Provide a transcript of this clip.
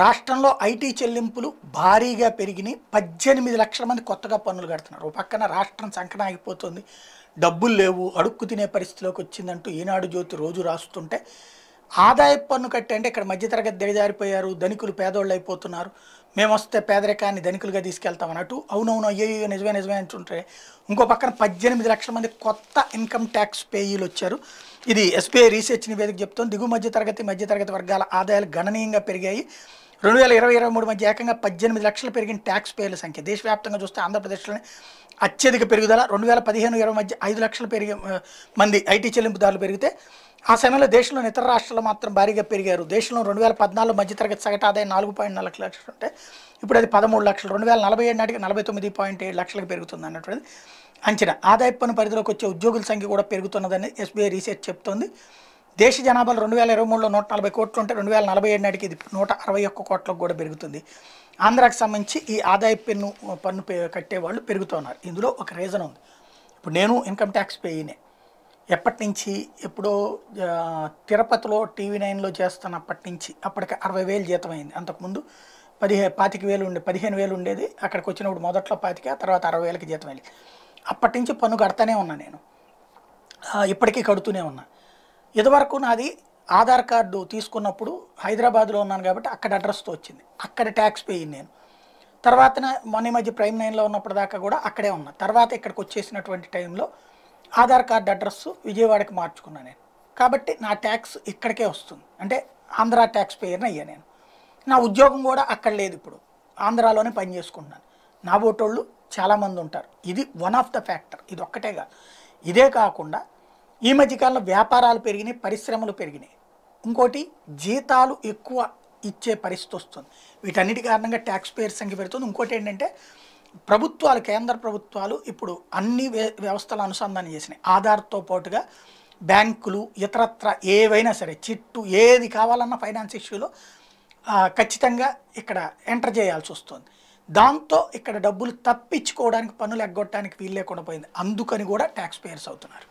రాష్ట్రంలో ఐటీ చెల్లింపులు భారీగా పెరిగినాయి పద్దెనిమిది లక్షల మంది కొత్తగా పన్నులు కడుతున్నారు ఒక పక్కన రాష్ట్రం సంకటం ఆగిపోతుంది డబ్బులు లేవు అడుక్కు తినే పరిస్థితిలోకి వచ్చిందంటూ ఈనాడు జ్యోతి రోజు రాస్తుంటే ఆదాయపు పన్ను కట్టే అంటే ఇక్కడ మధ్యతరగతి దిగజారిపోయారు ధనికులు పేదోళ్ళు అయిపోతున్నారు మేము వస్తే పేదరికాన్ని ధనికులుగా తీసుకెళ్తామని అటు అవునవును అయ్యో నిజమే నిజమే అంటుంటే ఇంకో పక్కన పద్దెనిమిది లక్షల మంది కొత్త ఇన్కమ్ ట్యాక్స్ పేయీలు వచ్చారు ఇది ఎస్బీఐ రీసెర్చ్ నివేదిక చెప్తుంది దిగు మధ్యతరగతి మధ్యతరగతి వర్గాల ఆదాయాలు గణనీయంగా పెరిగాయి రెండు వేల ఇరవై ఇరవై మూడు మధ్య ఏకంగా పద్దెనిమిది లక్షలు పెరిగిన ట్యాక్స్ పేర్ల సంఖ్య దేశవ్యాప్తంగా చూస్తే ఆంధ్రప్రదేశ్లోనే అత్యధిక పెరుగుదల రెండు వేల పదిహేను ఇరవై మధ్య ఐదు లక్షలు పెరిగే మంది ఐటీ చెల్లింపుదారులు పెరిగితే ఆ సమయంలో దేశంలోని ఇతర రాష్ట్రాలు మాత్రం భారీగా పెరిగారు దేశంలో రెండు వేల పద్నాలుగు మధ్యతరగతి సగటు ఆదాయం నాలుగు పాయింట్ నాలుగు లక్షలు ఉంటే ఇప్పుడు అది పదమూడు లక్షలు రెండు వేల నలభై ఏడు నాటికి నలభై తొమ్మిది పాయింట్ ఏడు లక్షలకు పెరుగుతుంది అన్నటువంటిది అంచనా ఆదాయ పన్ను పరిధిలోకి వచ్చే ఉద్యోగుల సంఖ్య కూడా పెరుగుతున్నదని ఎస్బీఐ రీసెర్చ్ చెప్తోంది దేశ జనాభాలు రెండు వేల ఇరవై మూడులో నూట నలభై కోట్లు ఉంటే రెండు వేల నలభై ఏడు నాటికి ఇది నూట అరవై ఒక్క కోట్లకు కూడా పెరుగుతుంది ఆంధ్రాకి సంబంధించి ఈ ఆదాయ పన్ను పన్ను కట్టేవాళ్ళు పెరుగుతున్నారు ఇందులో ఒక రీజన్ ఉంది ఇప్పుడు నేను ఇన్కమ్ ట్యాక్స్ పేయినే ఎప్పటి నుంచి ఎప్పుడో తిరుపతిలో టీవీ నైన్లో చేస్తున్నప్పటి నుంచి అప్పటికి అరవై వేలు జీతం అయింది అంతకుముందు పదిహే పాతిక వేలు ఉండే పదిహేను వేలు ఉండేది అక్కడికి వచ్చినప్పుడు మొదట్లో పాతిక తర్వాత అరవై వేలకి జీతం వెళ్ళి అప్పటి నుంచి పన్ను కడతానే ఉన్నా నేను ఇప్పటికీ కడుతూనే ఉన్నా ఇదివరకు నాది ఆధార్ కార్డు తీసుకున్నప్పుడు హైదరాబాద్లో ఉన్నాను కాబట్టి అక్కడ అడ్రస్తో వచ్చింది అక్కడ ట్యాక్స్ పే నేను తర్వాత మొన్న మధ్య ప్రైమ్ నైన్లో ఉన్నప్పుడు దాకా కూడా అక్కడే ఉన్నా తర్వాత ఇక్కడికి వచ్చేసినటువంటి టైంలో ఆధార్ కార్డు అడ్రస్ విజయవాడకి మార్చుకున్నాను నేను కాబట్టి నా ట్యాక్స్ ఇక్కడికే వస్తుంది అంటే ఆంధ్ర ట్యాక్స్ పేయర్ని అయ్యా నేను నా ఉద్యోగం కూడా అక్కడ లేదు ఇప్పుడు ఆంధ్రాలోనే పని చేసుకుంటున్నాను నా ఓటోళ్ళు చాలామంది ఉంటారు ఇది వన్ ఆఫ్ ద ఫ్యాక్టర్ ఇది ఒక్కటేగా ఇదే కాకుండా ఈ మధ్యకాలంలో వ్యాపారాలు పెరిగినాయి పరిశ్రమలు పెరిగినాయి ఇంకోటి జీతాలు ఎక్కువ ఇచ్చే పరిస్థితి వస్తుంది వీటన్నిటి కారణంగా ట్యాక్స్ పేయర్ సంఖ్య పెడుతుంది ఇంకోటి ఏంటంటే ప్రభుత్వాలు కేంద్ర ప్రభుత్వాలు ఇప్పుడు అన్ని వ్యవస్థలు అనుసంధానం చేసినాయి ఆధార్తో పాటుగా బ్యాంకులు ఇతరత్ర ఏవైనా సరే చిట్టు ఏది కావాలన్నా ఫైనాన్స్ ఇష్యూలో ఖచ్చితంగా ఇక్కడ ఎంటర్ చేయాల్సి వస్తుంది దాంతో ఇక్కడ డబ్బులు తప్పించుకోవడానికి పనులు ఎగ్గొట్టడానికి వీలు లేకుండా పోయింది అందుకని కూడా ట్యాక్స్ పేయర్స్ అవుతున్నారు